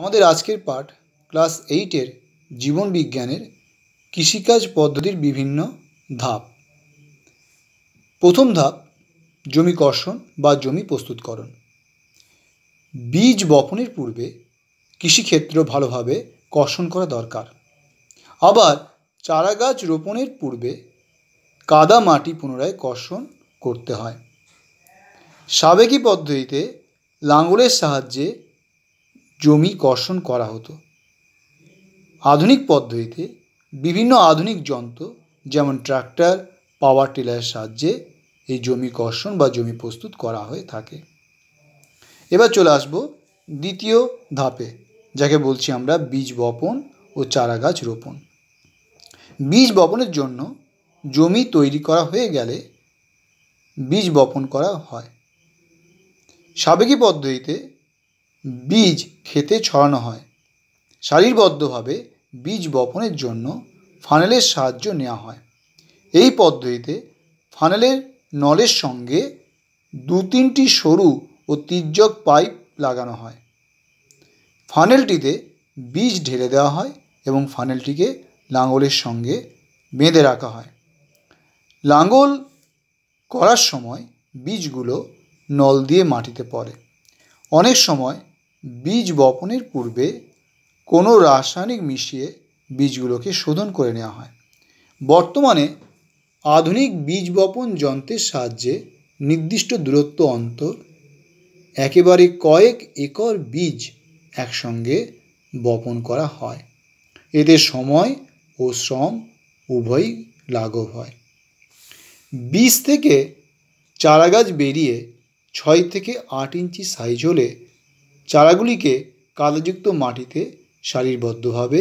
আমাদের আজকের পাঠ ক্লাস এইটের জীবন বিজ্ঞানের কৃষিকাজ পদ্ধতির বিভিন্ন ধাপ প্রথম ধাপ জমি কর্ষণ বা জমি প্রস্তুতকরণ বীজ বপনের পূর্বে কৃষিক্ষেত্র ভালোভাবে কর্ষণ করা দরকার আবার চারা গাছ রোপণের পূর্বে কাদা মাটি পুনরায় কর্ষণ করতে হয় সাবেকি পদ্ধতিতে লাঙ্গলের সাহায্যে জমি কর্ষণ করা হতো আধুনিক পদ্ধতিতে বিভিন্ন আধুনিক যন্ত্র যেমন ট্রাক্টর পাওয়ার টিলারের সাহায্যে এই জমি কর্ষণ বা জমি প্রস্তুত করা হয়ে থাকে এবার চলে আসব দ্বিতীয় ধাপে যাকে বলছি আমরা বীজ বপন ও চারা গাছ রোপণ বীজ বপনের জন্য জমি তৈরি করা হয়ে গেলে বীজ বপন করা হয় সাবেকি পদ্ধতিতে বীজ ক্ষেতে ছড়ানো হয় সারিবদ্ধভাবে বীজ বপনের জন্য ফানেলের সাহায্য নেওয়া হয় এই পদ্ধতিতে ফানেলের নলের সঙ্গে দু তিনটি সরু ও তির্যক পাইপ লাগানো হয় ফানেলটিতে বীজ ঢেলে দেওয়া হয় এবং ফানেলটিকে লাঙলের সঙ্গে বেঁধে রাখা হয় লাঙল করার সময় বীজগুলো নল দিয়ে মাটিতে পড়ে অনেক সময় বীজ বপনের পূর্বে কোনো রাসায়নিক মিশিয়ে বীজগুলোকে শোধন করে নেওয়া হয় বর্তমানে আধুনিক বীজ বপন যন্ত্রের সাহায্যে নির্দিষ্ট দূরত্ব অন্তর একেবারে কয়েক একর বীজ একসঙ্গে বপন করা হয় এতে সময় ও শ্রম উভয়ই লাঘব হয় বীজ থেকে চারাগাছ বেরিয়ে ছয় থেকে আট ইঞ্চি সাইজ হলে চারাগুলিকে কাদাযুক্ত মাটিতে সারিবদ্ধভাবে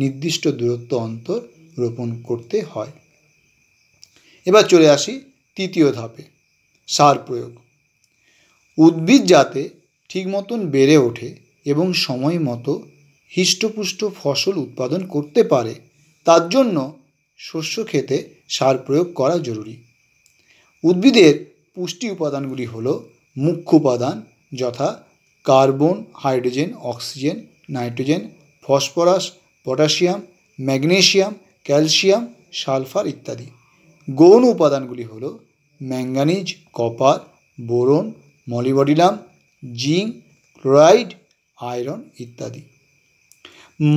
নির্দিষ্ট দূরত্ব অন্তর রোপণ করতে হয় এবার চলে আসি তৃতীয় ধাপে সার প্রয়োগ উদ্ভিদ যাতে ঠিক মতন বেড়ে ওঠে এবং সময় মতো হৃষ্টপুষ্ট ফসল উৎপাদন করতে পারে তার জন্য শস্য খেতে সার প্রয়োগ করা জরুরি উদ্ভিদের পুষ্টি উপাদানগুলি হল মুখ্য উপাদান যথা carbon hydrogen oxygen nitrogen phosphorus potassium magnesium calcium sulphur ইত্যাদি গৌণ উপাদানগুলি হল manganese copper boron molybdenum zinc chloride iron ইত্যাদি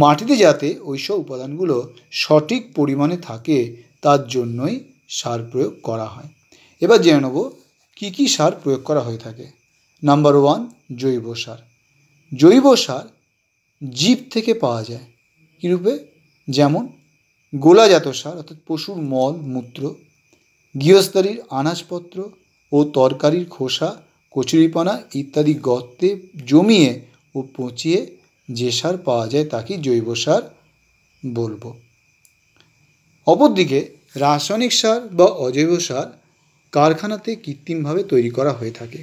মাটিতে যাতে ওইসব উপাদানগুলো সঠিক পরিমাণে থাকে তার জন্যই সার প্রয়োগ করা হয় এবার জেনে নেব কী কী সার প্রয়োগ করা হয়ে থাকে নাম্বার ওয়ান জৈব সার জৈব সার জীব থেকে পাওয়া যায় কীরূপে যেমন গোলাজাত সার অর্থাৎ পশুর মল মূত্র গৃহস্থালির আনাজপত্র ও তরকারির খোসা কচুরিপানা ইত্যাদি গর্তে জমিয়ে ও পচিয়ে যে সার পাওয়া যায় তাকে জৈব সার বলবো অপরদিকে রাসায়নিক সার বা অজৈব সার কারখানাতে কৃত্রিমভাবে তৈরি করা হয়ে থাকে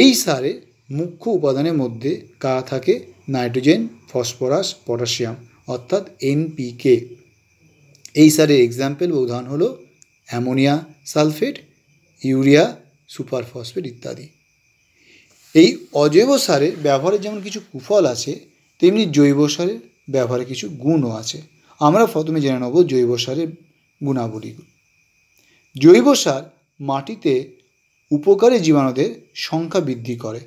এই সারে মুখ্য উপাদানের মধ্যে কা থাকে নাইট্রোজেন ফসফরাস পটাশিয়াম অর্থাৎ এনপিকে এই সারের এক্সাম্পল বা উদাহরণ হলো ammonia sulphate urea super phosphate ইত্যাদি এই অজৈব সারের ব্যবহারের যেমন কিছু কুফল আছে তেমনি জৈব সারের ব্যবহারে কিছু গুণও আছে আমরা প্রথমে জেনে নেব জৈব সারের গুণাবলীগুলো জৈব সার মাটিতে উপকারী জীবাণুদের সংখ্যা বৃদ্ধি করে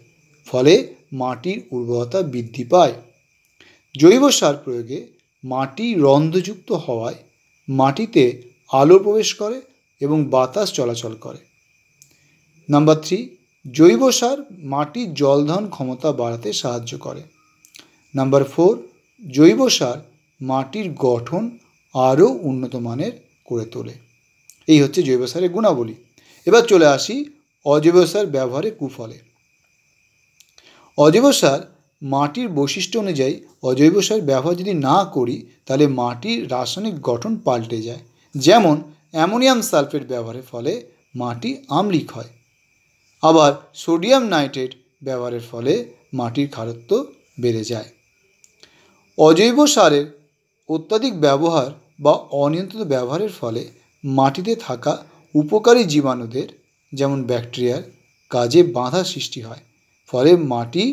ফলে মাটির উর্বরতা বৃদ্ধি পায় জৈব সার প্রয়োগে মাটি রন্ধযুক্ত হওয়ায় মাটিতে আলো প্রবেশ করে এবং বাতাস চলাচল করে নাম্বার থ্রি জৈব সার মাটির ধন ক্ষমতা বাড়াতে সাহায্য করে নাম্বার ফোর জৈব সার মাটির গঠন আরও উন্নত মানের করে তোলে এই হচ্ছে জৈব সারের গুণাবলী এবার চলে আসি অজৈব সার ব্যবহারে কুফলে অজৈব সার মাটির বৈশিষ্ট্য অনুযায়ী অজৈব সার ব্যবহার যদি না করি তাহলে মাটির রাসায়নিক গঠন পাল্টে যায় যেমন অ্যামোনিয়াম সালফেট ব্যবহারের ফলে মাটি আম্লিক হয় আবার সোডিয়াম নাইট্রেট ব্যবহারের ফলে মাটির খারত্ব বেড়ে যায় অজৈব সারের অত্যাধিক ব্যবহার বা অনিয়ন্ত্রিত ব্যবহারের ফলে মাটিতে থাকা উপকারী জীবাণুদের যেমন ব্যাকটেরিয়ার কাজে বাধা সৃষ্টি হয় ফলে মাটি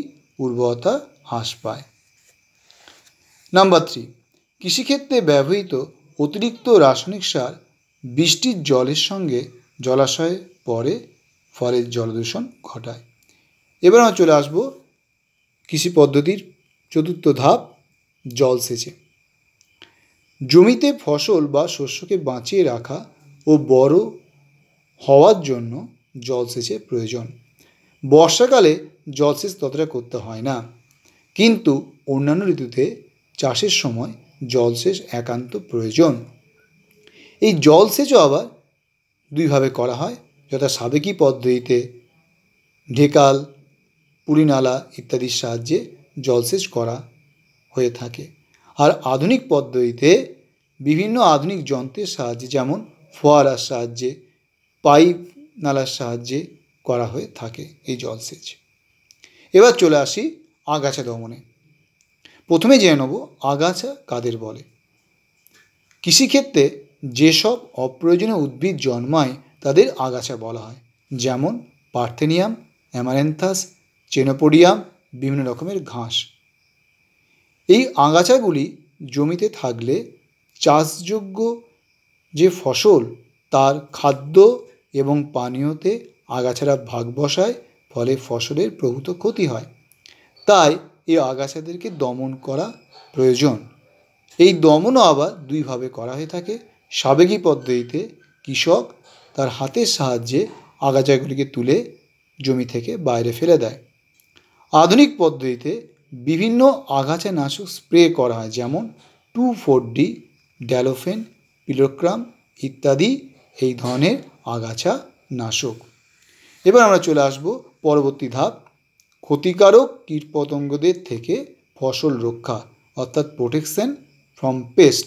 উর্বরতা হ্রাস পায় নাম্বার থ্রি কৃষিক্ষেত্রে ব্যবহৃত অতিরিক্ত রাসায়নিক সার বৃষ্টির জলের সঙ্গে জলাশয়ে পড়ে ফলে জলদূষণ ঘটায় এবার আমরা চলে আসবো কৃষি পদ্ধতির চতুর্থ ধাপ জলসেচে জমিতে ফসল বা শস্যকে বাঁচিয়ে রাখা ও বড় হওয়ার জন্য জলসেচের প্রয়োজন বর্ষাকালে জলসেচ ততটা করতে হয় না কিন্তু অন্যান্য ঋতুতে চাষের সময় জলসেচ একান্ত প্রয়োজন এই জলসেচও আবার দুইভাবে করা হয় যথা সাবেকি পদ্ধতিতে ঢেকাল পুরিনালা ইত্যাদির সাহায্যে জলসেচ করা হয়ে থাকে আর আধুনিক পদ্ধতিতে বিভিন্ন আধুনিক যন্ত্রের সাহায্যে যেমন ফোয়ারার সাহায্যে পাইপ নালার সাহায্যে করা হয়ে থাকে এই জলসেচ এবার চলে আসি আগাছা দমনে প্রথমে জেনে নেব আগাছা কাদের বলে কৃষিক্ষেত্রে যেসব অপ্রয়োজনীয় উদ্ভিদ জন্মায় তাদের আগাছা বলা হয় যেমন পার্থেনিয়াম অ্যামারেন্থাস চেনোপোডিয়াম বিভিন্ন রকমের ঘাস এই আগাছাগুলি জমিতে থাকলে চাষযোগ্য যে ফসল তার খাদ্য এবং পানীয়তে আগাছারা ভাগ বসায় ফলে ফসলের প্রভূত ক্ষতি হয় তাই এই আগাছাদেরকে দমন করা প্রয়োজন এই দমনও আবার দুইভাবে করা হয়ে থাকে সাবেকি পদ্ধতিতে কৃষক তার হাতের সাহায্যে আগাছাগুলিকে তুলে জমি থেকে বাইরে ফেলে দেয় আধুনিক পদ্ধতিতে বিভিন্ন আগাছানাশক স্প্রে করা হয় যেমন two four D dalapon picloram ইত্যাদি এই ধরনের আগাছা নাশক এবার আমরা চলে আসব পরবর্তী ধাপ ক্ষতিকারক কীটপতঙ্গদের থেকে ফসল রক্ষা অর্থাৎ প্রোটেকশন ফ্রম পেস্ট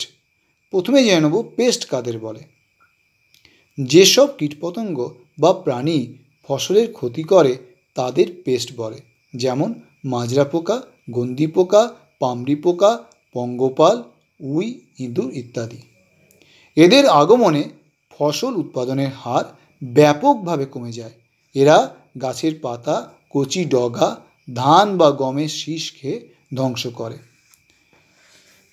প্রথমে জেনে নেব পেস্ট কাদের বলে যেসব কীটপতঙ্গ বা প্রাণী ফসলের ক্ষতি করে তাদের পেস্ট বলে যেমন মাজরা পোকা গন্দি পোকা পামড়ি পোকা পঙ্গপাল উই ইঁদুর ইত্যাদি এদের আগমনে ফসল উৎপাদনের হার ব্যাপকভাবে কমে যায় এরা গাছের পাতা কচি ডগা ধান বা গমের শীষ খেয়ে ধ্বংস করে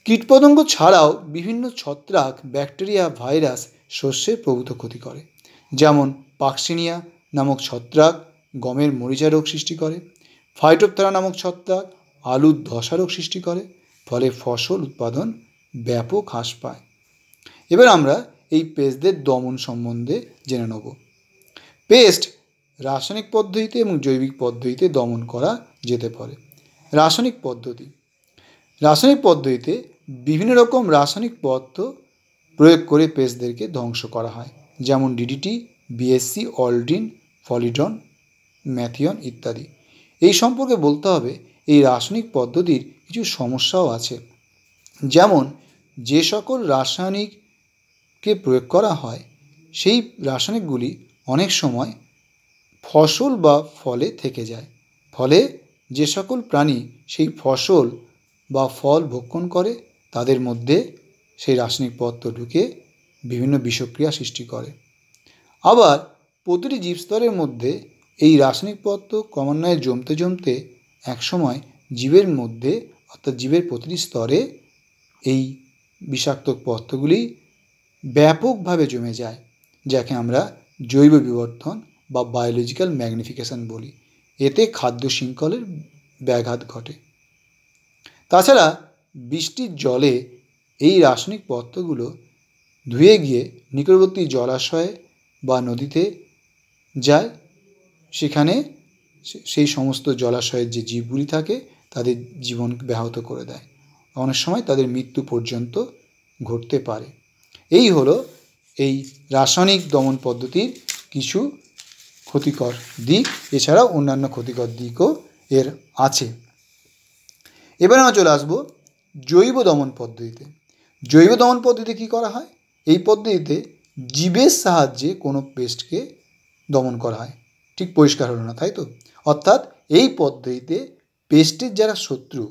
কীটপতঙ্গ ছাড়াও বিভিন্ন ছত্রাক ব্যাকটেরিয়া ভাইরাস শস্যের প্রভূত ক্ষতি করে যেমন পাকসিনিয়া নামক ছত্রাক গমের মরিচা রোগ সৃষ্টি করে ফাইটোপথেরা নামক ছত্রাক আলুর ধসা রোগ সৃষ্টি করে ফলে ফসল উৎপাদন ব্যাপক হ্রাস পায় এবার আমরা এই পেস্টদের দমন সম্বন্ধে জেনে নেব পেস্ট রাসায়নিক পদ্ধতিতে এবং জৈবিক পদ্ধতিতে দমন করা যেতে পারে রাসায়নিক পদ্ধতি রাসায়নিক পদ্ধতিতে বিভিন্ন রকম রাসায়নিক পদ্ধ প্রয়োগ করে পেস্টদেরকে ধ্বংস করা হয় যেমন ডিডিটি বিএসসি অলড্রিন ফলিডন ম্যাথিয়ন ইত্যাদি এই সম্পর্কে বলতে হবে এই রাসায়নিক পদ্ধতির কিছু সমস্যাও আছে যেমন যে সকল রাসায়নিক কে প্রয়োগ করা হয় সেই রাসায়নিকগুলি অনেক সময় ফসল বা ফলে থেকে যায় ফলে যে সকল প্রাণী সেই ফসল বা ফল ভক্ষণ করে তাদের মধ্যে সেই রাসায়নিক পদার্থ ঢুকে বিভিন্ন বিষক্রিয়া সৃষ্টি করে আবার প্রতিটি জীবস্তরের মধ্যে এই রাসায়নিক পদার্থ ক্রমান্বয়ে জমতে জমতে একসময় জীবের মধ্যে অর্থাৎ জীবের প্রতিটি স্তরে এই বিষাক্ত পদার্থগুলি ব্যাপকভাবে জমে যায় যাকে আমরা জৈব বিবর্তন বা বায়োলজিক্যাল ম্যাগনিফিকেশান বলি এতে খাদ্য শৃঙ্খলের ব্যাঘাত ঘটে তাছাড়া বৃষ্টির জলে এই রাসায়নিক পত্রগুলো ধুয়ে গিয়ে নিকটবর্তী জলাশয়ে বা নদীতে যায় সেখানে সেই সমস্ত জলাশয়ের যে জীবগুলি থাকে তাদের জীবন ব্যাহত করে দেয় অনেক সময় তাদের মৃত্যু পর্যন্ত ঘটতে পারে এই হলো এই রাসায়নিক দমন পদ্ধতির কিছু ক্ষতিকর দিক এছাড়াও অন্যান্য ক্ষতিকর দিকও এর আছে এবারে আমরা চলে আসবো জৈব দমন পদ্ধতিতে জৈব দমন পদ্ধতি কি করা হয় এই পদ্ধতিতে জীবের সাহায্যে কোনো পেস্টকে দমন করা হয় ঠিক পরিষ্কার হলো না তাই তো অর্থাৎ এই পদ্ধতিতে পেস্টের যারা শত্রু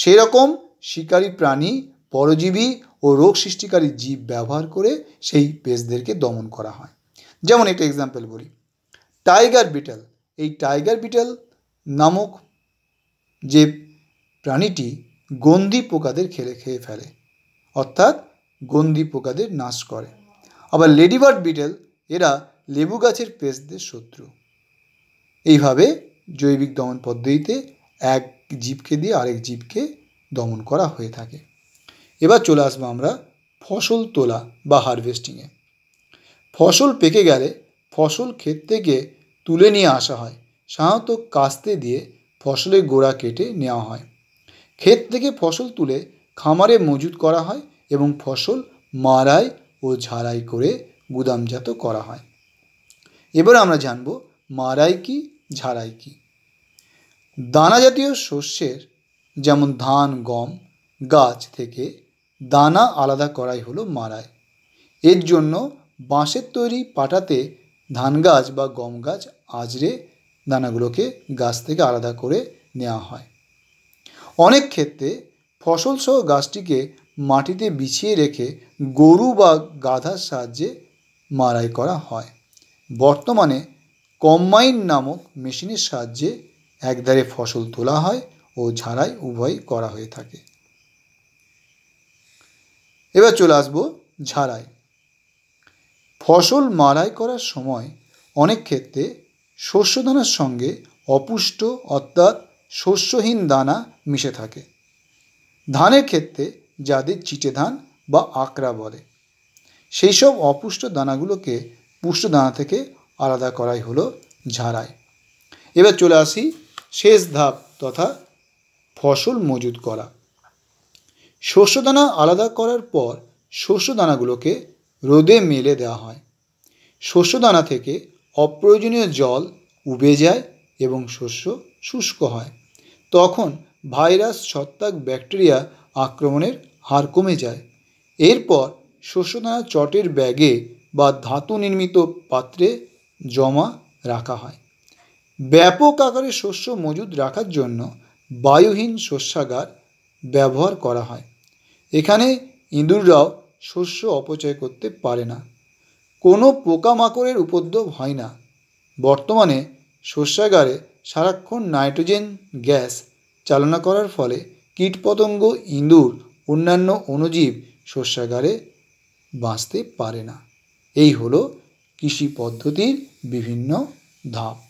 সেরকম শিকারী প্রাণী পরজীবী ও রোগ সৃষ্টিকারী জীব ব্যবহার করে সেই পেস্টদেরকে দমন করা হয় যেমন একটা এক্সাম্পল বলি টাইগার বিটেল এই টাইগার বিটেল নামক যে প্রাণীটি গন্ধি পোকাদের খেলে খেয়ে ফেলে অর্থাৎ গন্ধি পোকাদের নাশ করে আবার লেডিবার্ড বিটেল এরা লেবু গাছের পেস্টদের শত্রু এইভাবে জৈবিক দমন পদ্ধতিতে এক জীবকে দিয়ে আরেক জীবকে দমন করা হয়ে থাকে এবার চলে আসবো আমরা ফসল তোলা বা হারভেস্টিংয়ে ফসল পেকে গেলে ফসল ক্ষেত থেকে তুলে নিয়ে আসা হয় সাধারণত কাস্তে দিয়ে ফসলের গোড়া কেটে নেওয়া হয় ক্ষেত থেকে ফসল তুলে খামারে মজুত করা হয় এবং ফসল মারাই ও ঝাড়াই করে গুদামজাত করা হয় এবার আমরা জানব মারাই কি ঝাড়াই কি দানা জাতীয় শস্যের যেমন ধান গম গাছ থেকে দানা আলাদা করাই হলো মাড়াই এর জন্য বাঁশের তৈরি পাটাতে ধান গাছ বা গম গাছ আজড়ে দানাগুলোকে গাছ থেকে আলাদা করে নেওয়া হয় অনেক ক্ষেত্রে ফসল সহ গাছটিকে মাটিতে বিছিয়ে রেখে গরু বা গাধার সাহায্যে মারাই করা হয় বর্তমানে কম্বাইন নামক মেশিনের সাহায্যে একধারে ফসল তোলা হয় ও ঝাড়াই উভয় করা হয়ে থাকে এবার চলে আসবো ঝাড়াই ফসল মাড়াই করার সময় অনেক ক্ষেত্রে শস্যদানার সঙ্গে অপুষ্ট অর্থাৎ শস্যহীন দানা মিশে থাকে ধানের ক্ষেত্রে যাদের চিটে ধান বা আকরা বলে সেই সব অপুষ্ট দানাগুলোকে পুষ্ট দানা থেকে আলাদা করাই হলো ঝাড়াই এবার চলে আসি শেষ ধাপ তথা ফসল মজুত করা শস্যদানা আলাদা করার পর শস্যদানাগুলোকে রোদে মেলে দেওয়া হয় শস্যদানা থেকে অপ্রয়োজনীয় জল উবে যায় এবং শস্য শুষ্ক হয় তখন ভাইরাস ছত্রাক ব্যাকটেরিয়া আক্রমণের হার কমে যায় এরপর শস্যদানা চটের ব্যাগে বা ধাতু নির্মিত পাত্রে জমা রাখা হয় ব্যাপক আকারে শস্য মজুদ রাখার জন্য বায়ুহীন শস্যাগার ব্যবহার করা হয় এখানে ইঁদুররাও শস্য অপচয় করতে পারে না কোনো পোকামাকড়ের উপদ্রব হয় না বর্তমানে শস্যাগারে সারাক্ষণ নাইট্রোজেন গ্যাস চালনা করার ফলে কীটপতঙ্গ ইঁদুর অন্যান্য অণুজীব শস্যাগারে বাঁচতে পারে না এই হলো কৃষি পদ্ধতির বিভিন্ন ধাপ